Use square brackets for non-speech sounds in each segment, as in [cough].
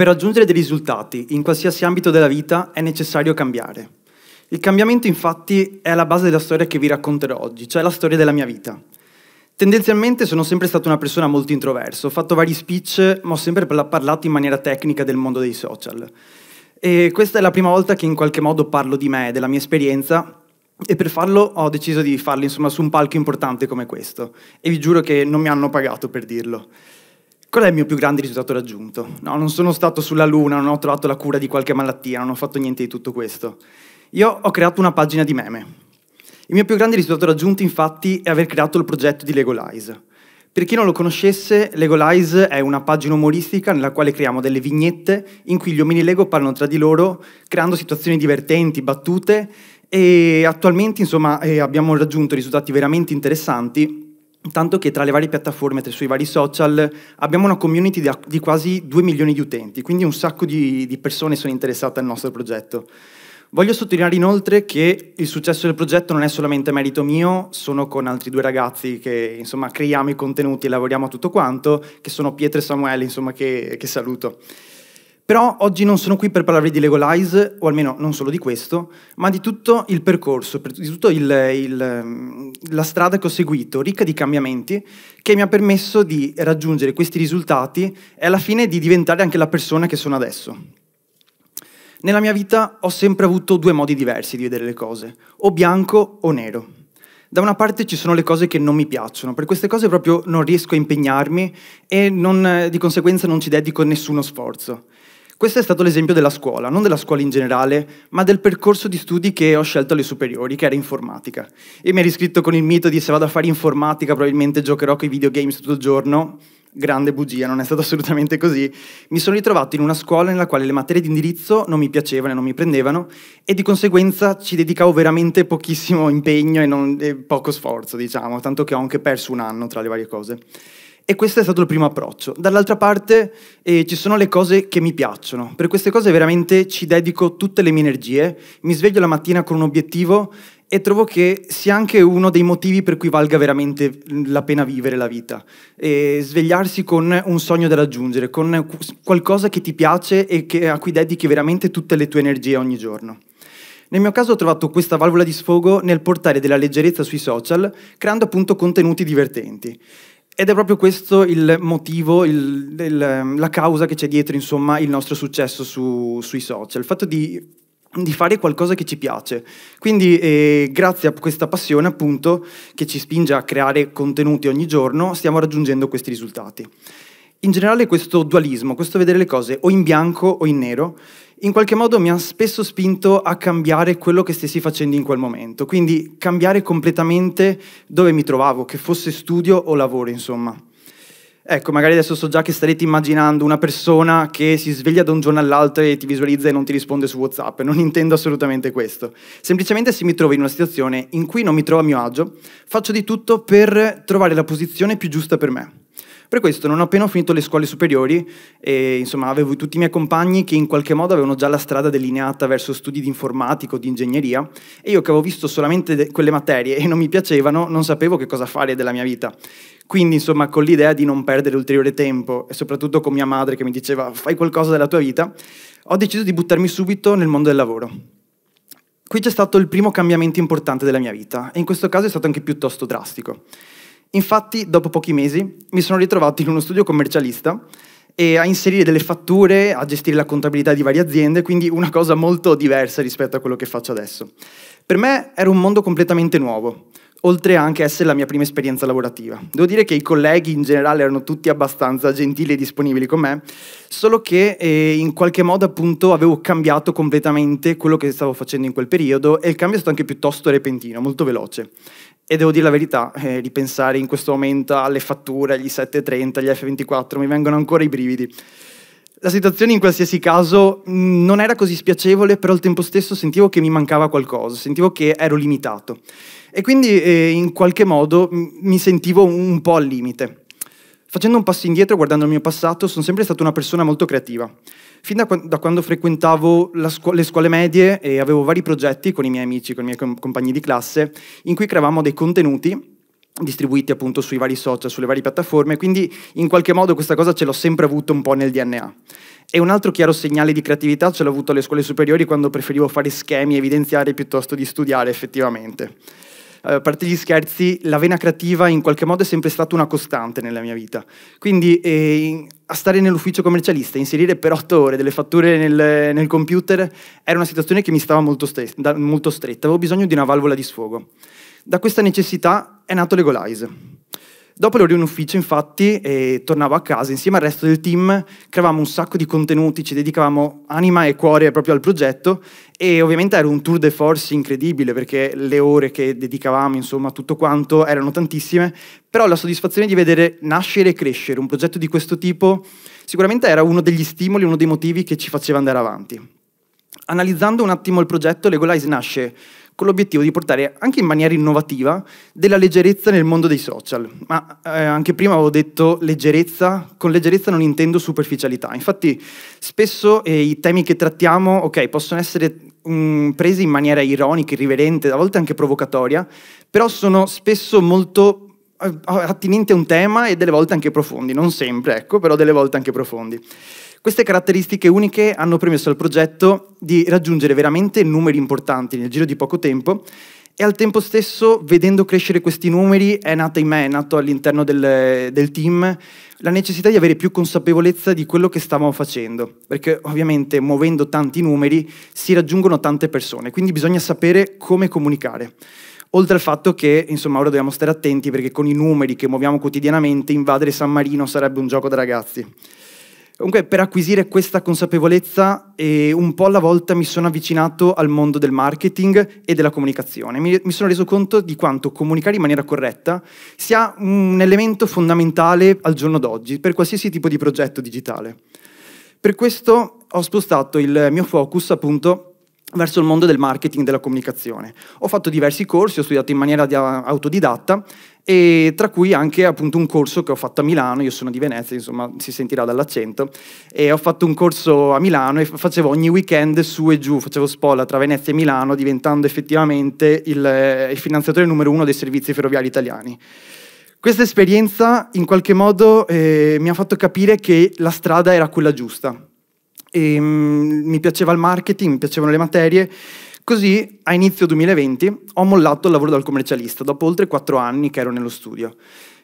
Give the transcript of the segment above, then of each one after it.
Per raggiungere dei risultati in qualsiasi ambito della vita è necessario cambiare. Il cambiamento infatti è alla base della storia che vi racconterò oggi, cioè la storia della mia vita. Tendenzialmente sono sempre stata una persona molto introversa, ho fatto vari speech, ma ho sempre parlato in maniera tecnica del mondo dei social. E questa è la prima volta che in qualche modo parlo di me, della mia esperienza, e per farlo ho deciso di farlo insomma, su un palco importante come questo. E vi giuro che non mi hanno pagato per dirlo. Qual è il mio più grande risultato raggiunto? No, non sono stato sulla Luna, non ho trovato la cura di qualche malattia, non ho fatto niente di tutto questo. Io ho creato una pagina di meme. Il mio più grande risultato raggiunto, infatti, è aver creato il progetto di Legolize. Per chi non lo conoscesse, Legolize è una pagina umoristica nella quale creiamo delle vignette in cui gli omini Lego parlano tra di loro, creando situazioni divertenti, battute, e attualmente, insomma, eh, abbiamo raggiunto risultati veramente interessanti tanto che tra le varie piattaforme, tra i suoi vari social, abbiamo una community di, quasi 2 milioni di utenti, quindi un sacco di, di persone sono interessate al nostro progetto. Voglio sottolineare inoltre che il successo del progetto non è solamente merito mio, sono con altri due ragazzi che insomma creiamo i contenuti e lavoriamo a tutto quanto, che sono Pietro e Samuele, insomma che, che saluto. Però oggi non sono qui per parlarvi di Legolize, o almeno non solo di questo, ma di tutto il percorso, di tutta ehm, la strada che ho seguito, ricca di cambiamenti, che mi ha permesso di raggiungere questi risultati e alla fine di diventare anche la persona che sono adesso. Nella mia vita ho sempre avuto due modi diversi di vedere le cose, o bianco o nero. Da una parte ci sono le cose che non mi piacciono, per queste cose proprio non riesco a impegnarmi e non, di conseguenza non ci dedico nessuno sforzo. Questo è stato l'esempio della scuola, non della scuola in generale, ma del percorso di studi che ho scelto alle superiori, che era informatica. E mi ero iscritto con il mito di se vado a fare informatica probabilmente giocherò con i videogames tutto il giorno. Grande bugia, non è stato [laughs] assolutamente così. Mi sono ritrovato in una scuola nella quale le materie di indirizzo non mi piacevano e non mi prendevano e di conseguenza ci dedicavo veramente pochissimo impegno e, non, e poco sforzo, diciamo, tanto che ho anche perso un anno tra le varie cose. E questo è stato il primo approccio. Dall'altra parte eh, ci sono le cose che mi piacciono. Per queste cose veramente ci dedico tutte le mie energie. Mi sveglio la mattina con un obiettivo e trovo che sia anche uno dei motivi per cui valga veramente la pena vivere la vita. E svegliarsi con un sogno da raggiungere, con qualcosa che ti piace e che, a cui dedichi veramente tutte le tue energie ogni giorno. Nel mio caso ho trovato questa valvola di sfogo nel portare della leggerezza sui social, creando appunto contenuti divertenti. Ed è proprio questo il motivo, il, il, ehm, la causa che c'è dietro insomma, il nostro successo su, sui social, il fatto di, di, fare qualcosa che ci piace. Quindi eh, grazie a questa passione appunto che ci spinge a creare contenuti ogni giorno stiamo raggiungendo questi risultati in generale questo dualismo, questo vedere le cose o in bianco o in nero, in qualche modo mi ha spesso spinto a cambiare quello che stessi facendo in quel momento, quindi cambiare completamente dove mi trovavo, che fosse studio o lavoro, insomma. Ecco, magari adesso so già che starete immaginando una persona che si sveglia da un giorno all'altro e ti visualizza e non ti risponde su WhatsApp, non intendo assolutamente questo. Semplicemente se mi trovo in una situazione in cui non mi trovo a mio agio, faccio di tutto per trovare la posizione più giusta per me. Per questo non ho appena finito le scuole superiori e insomma avevo tutti i miei compagni che in qualche modo avevano già la strada delineata verso studi di informatico, di ingegneria e io che avevo visto solamente de- quelle materie e non mi piacevano non sapevo che cosa fare della mia vita. Quindi insomma con l'idea di non perdere ulteriore tempo e soprattutto con mia madre che mi diceva fai qualcosa della tua vita, ho deciso di buttarmi subito nel mondo del lavoro. Qui c'è stato il primo cambiamento importante della mia vita e in questo caso è stato anche piuttosto drastico. Infatti, dopo pochi mesi, mi sono ritrovato in uno studio commercialista e a inserire delle fatture, a gestire la contabilità di varie aziende, quindi una cosa molto diversa rispetto a quello che faccio adesso. Per me era un mondo completamente nuovo, oltre anche a essere la mia prima esperienza lavorativa. Devo dire che i colleghi in generale erano tutti abbastanza gentili e disponibili con me, solo che eh, in qualche modo appunto avevo cambiato completamente quello che stavo facendo in quel periodo e il cambio è stato anche piuttosto repentino, molto veloce. E devo dire la verità, eh, ripensare in questo momento alle fatture, agli 730, agli F24, mi vengono ancora i brividi. La situazione in qualsiasi caso mm, non era così spiacevole, però al tempo stesso sentivo che mi mancava qualcosa, sentivo che ero limitato. E quindi eh, in qualche modo mm, mi sentivo un po' al limite. Facendo un passo indietro, guardando il mio passato, sono sempre stata una persona molto creativa. Fin da, da quando frequentavo scu le scuole medie e avevo vari progetti con i miei amici, con i miei com compagni di classe, in cui creavamo dei contenuti distribuiti appunto sui vari social, sulle varie piattaforme, quindi in qualche modo questa cosa ce l'ho sempre avuto un po' nel DNA. E un altro chiaro segnale di creatività ce l'ho avuto alle scuole superiori quando preferivo fare schemi e evidenziare piuttosto di studiare effettivamente. Eh, a parte gli scherzi, la vena creativa in qualche modo è sempre stata una costante nella mia vita. Quindi eh, a stare nell'ufficio commercialista, inserire per otto ore delle fatture nel, nel computer, era una situazione che mi stava molto, stre da, molto stretta, avevo bisogno di una valvola di sfogo. Da questa necessità è nato Legolize. Dopo le ore in ufficio, infatti, eh, tornavo a casa insieme al resto del team, creavamo un sacco di contenuti, ci dedicavamo anima e cuore proprio al progetto e ovviamente era un tour de force incredibile perché le ore che dedicavamo, insomma, tutto quanto erano tantissime, però la soddisfazione di vedere nascere e crescere un progetto di questo tipo sicuramente era uno degli stimoli, uno dei motivi che ci faceva andare avanti. Analizzando un attimo il progetto, Legolize nasce con l'obiettivo di portare anche in maniera innovativa della leggerezza nel mondo dei social. Ma eh, anche prima avevo detto leggerezza, con leggerezza non intendo superficialità. Infatti spesso eh, i temi che trattiamo, ok, possono essere mh, mm, presi in maniera ironica, irriverente, a volte anche provocatoria, però sono spesso molto attinenti a un tema e delle volte anche profondi, non sempre, ecco, però delle volte anche profondi. Queste caratteristiche uniche hanno permesso al progetto di raggiungere veramente numeri importanti nel giro di poco tempo e al tempo stesso, vedendo crescere questi numeri, è nata in me, è nato all'interno del, del, team la necessità di avere più consapevolezza di quello che stavamo facendo, perché ovviamente muovendo tanti numeri si raggiungono tante persone, quindi bisogna sapere come comunicare. Oltre al fatto che, insomma, ora dobbiamo stare attenti perché con i numeri che muoviamo quotidianamente, invadere San Marino sarebbe un gioco da ragazzi. Comunque, per acquisire questa consapevolezza, eh, un po' alla volta mi sono avvicinato al mondo del marketing e della comunicazione. Mi, mi sono reso conto di quanto comunicare in maniera corretta sia un elemento fondamentale al giorno d'oggi per qualsiasi tipo di progetto digitale. Per questo ho spostato il mio focus appunto verso il mondo del marketing e della comunicazione. Ho fatto diversi corsi, ho studiato in maniera autodidatta e tra cui anche appunto un corso che ho fatto a Milano, io sono di Venezia, insomma si sentirà dall'accento, e ho fatto un corso a Milano e facevo ogni weekend su e giù, facevo spola tra Venezia e Milano diventando effettivamente il, eh, il finanziatore numero uno dei servizi ferroviari italiani. Questa esperienza in qualche modo eh, mi ha fatto capire che la strada era quella giusta, e, mh, mm, mi piaceva il marketing, mi piacevano le materie. Così a inizio 2020 ho mollato il lavoro dal commercialista, dopo oltre quattro anni che ero nello studio.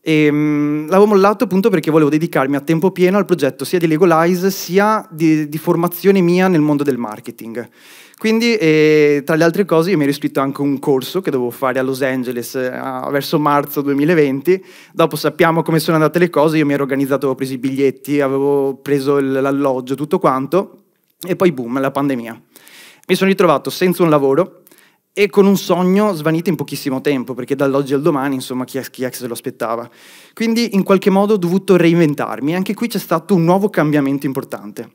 E, mh, mm, l'avevo mollato appunto perché volevo dedicarmi a tempo pieno al progetto sia di Legolize sia di, di formazione mia nel mondo del marketing. Quindi, eh, tra le altre cose, io mi ero iscritto anche a un corso che dovevo fare a Los Angeles eh, verso marzo 2020. Dopo sappiamo come sono andate le cose, io mi ero organizzato, avevo preso i biglietti, avevo preso l'alloggio, tutto quanto, e poi boom, la pandemia. Mi sono ritrovato senza un lavoro, e con un sogno svanito in pochissimo tempo, perché dall'oggi al domani, insomma, chi, è, chi se lo aspettava. Quindi in qualche modo ho dovuto reinventarmi e anche qui c'è stato un nuovo cambiamento importante.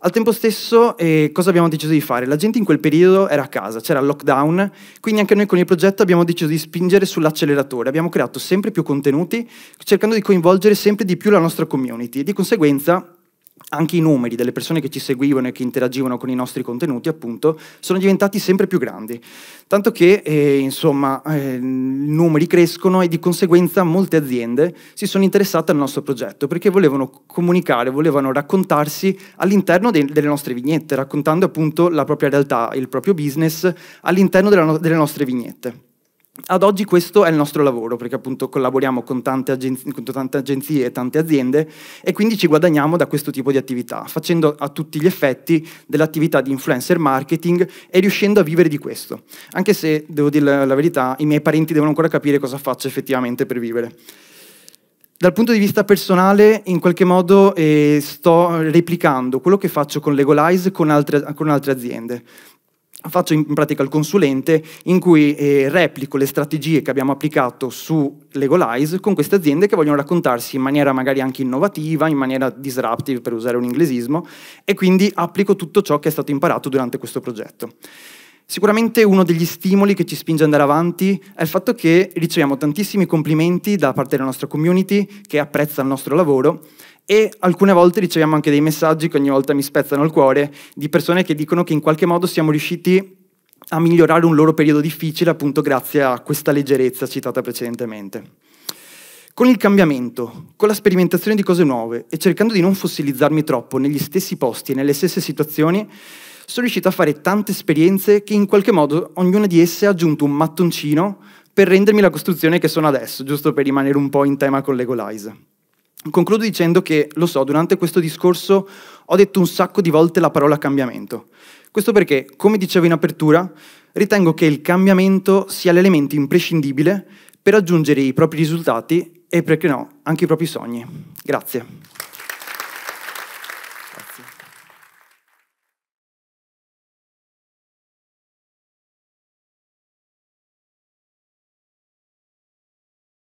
Al tempo stesso, eh, cosa abbiamo deciso di fare? La gente in quel periodo era a casa, c'era il lockdown, quindi anche noi con il progetto abbiamo deciso di spingere sull'acceleratore, abbiamo creato sempre più contenuti, cercando di coinvolgere sempre di più la nostra community di conseguenza anche i numeri delle persone che ci seguivano e che interagivano con i nostri contenuti, appunto, sono diventati sempre più grandi. Tanto che, eh, insomma, eh, i numeri crescono e di conseguenza molte aziende si sono interessate al nostro progetto perché volevano comunicare, volevano raccontarsi all'interno de delle nostre vignette, raccontando appunto la propria realtà, il proprio business all'interno no delle nostre vignette ad oggi questo è il nostro lavoro, perché appunto collaboriamo con tante, agenzie, con tante, agenzie e tante aziende e quindi ci guadagniamo da questo tipo di attività, facendo a tutti gli effetti dell'attività di influencer marketing e riuscendo a vivere di questo. Anche se, devo dire la verità, i miei parenti devono ancora capire cosa faccio effettivamente per vivere. Dal punto di vista personale, in qualche modo eh, sto replicando quello che faccio con Legolize con altre, con altre aziende faccio in pratica il consulente in cui eh, replico le strategie che abbiamo applicato su Legolize con queste aziende che vogliono raccontarsi in maniera magari anche innovativa, in maniera disruptive per usare un inglesismo e quindi applico tutto ciò che è stato imparato durante questo progetto. Sicuramente uno degli stimoli che ci spinge ad andare avanti è il fatto che riceviamo tantissimi complimenti da parte della nostra community che apprezza il nostro lavoro e alcune volte riceviamo anche dei messaggi che ogni volta mi spezzano il cuore di persone che dicono che in qualche modo siamo riusciti a migliorare un loro periodo difficile appunto grazie a questa leggerezza citata precedentemente. Con il cambiamento, con la sperimentazione di cose nuove e cercando di non fossilizzarmi troppo negli stessi posti e nelle stesse situazioni, sono riuscito a fare tante esperienze che in qualche modo ognuna di esse ha aggiunto un mattoncino per rendermi la costruzione che sono adesso, giusto per rimanere un po' in tema con l'Egolize. Concludo dicendo che, lo so, durante questo discorso ho detto un sacco di volte la parola cambiamento. Questo perché, come dicevo in apertura, ritengo che il cambiamento sia l'elemento imprescindibile per raggiungere i propri risultati e, perché no, anche i propri sogni. Grazie.